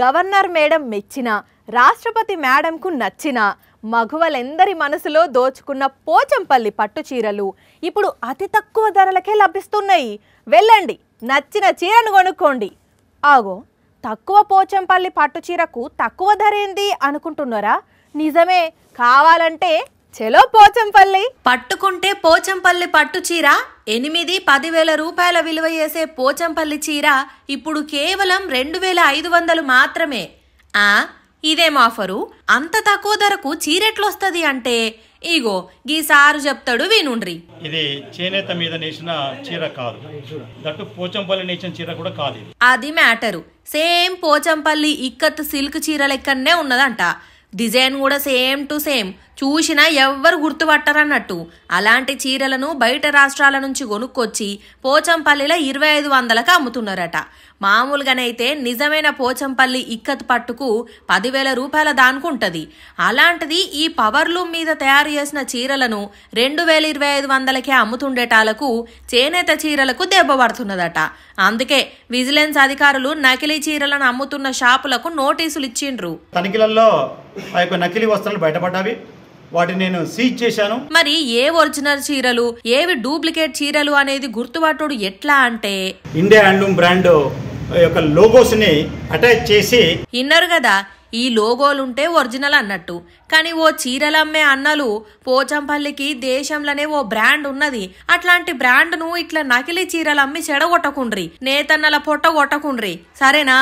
governor madam మెచ్చిన రాష్ట్రపతి మేడంకు నచ్చిన మగువలెందరి మనసులో దోచుకున్న పోచంపల్లి పట్టు చీరలు ఇప్పుడు అతి తక్కువ ధరలకే లభిస్తున్నాయి వెళ్ళండి నచ్చిన చీరను కొనుక్కోండి ఆగో తక్కువ పోచంపల్లి పట్టు చీరకు తక్కువ ధర ఏంది అనుకుంటున్నారా నిజమే కావాలంటే చెలో పోచంపల్లి పట్టుకుంటే పోచంపల్లి పట్టు చీర ఎనిమిది పదివేల రూపాయల విలువ చేసే పోచంపల్లి చీర ఇప్పుడు కేవలం రెండు వేల ఐదు వందలు మాత్రమే ఆ ఇదేం ఆఫరు అంత తక్కువ ధరకు చీరెట్లొస్తుంది అంటే ఇగో గీ సారు చెప్తాడు వినుండ్రి ఇది చేనేత మీద నేసిన చీర కాదు దట్టు పోచంపల్లి నేసిన చీర కూడా కాదు అది matter same Pochampalli Ikkat silk చీర లెక్కనే ఉన్నదంట డిజైన్ కూడా సేమ్ టు సేమ్ చూసినా ఎవ్వరు గుర్తుపట్టరన్నట్టు అలాంటి చీరలను బయట రాష్ట్రాల నుంచి కొనుక్కొచ్చి పోచంపల్లిలో ఇరవై ఐదు వందలకు అమ్ముతున్నారట మామూలుగానైతే నిజమైన పోచంపల్లి ఇక్కత్ పట్టుకు పదివేల రూపాయల దానుకుంటది అలాంటిది ఈ పవర్లూమ్ మీద తయారు చేసిన చీరలను రెండు వేల ఇరవై ఐదు వందలకే అమ్ముతుండేటాలకు చేనేత చీరలకు దెబ్బపడుతున్నదట అందుకే విజిలెన్స్ అధికారులు నకిలీ చీరలను అమ్ముతున్న షాపులకు నోటీసులు ఇచ్చిండ్రు తనిఖీలలో ఆ యొక్క నకిలీ వస్త్రాలు బయటపడ్డావి వాటిని నేను సీజ్ చేశాను మరి ఏ ఒరిజినల్ చీరలు ఏవి డూప్లికేట్ చీరలు అనేది గుర్తుపట్టుడు ఎట్లా అంటే ఇండియా హ్యాండ్లూమ్ బ్రాండ్ యొక్క లోగోస్ ని అటాచ్ చేసి ఇన్నారు కదా ఈ లోగోలుంటే ఒరిజినల్ అన్నట్టు కానీ ఓ చీరలమ్మే అన్నలు పోచంపల్లికి దేశంలోనే ఓ బ్రాండ్ ఉన్నది అట్లాంటి బ్రాండ్ ను ఇట్లా నకిలీ చీరలమ్మి చెడగొట్టకుండ్రి నేతన్నల పొట్ట కొట్టకుండ్రి సరేనా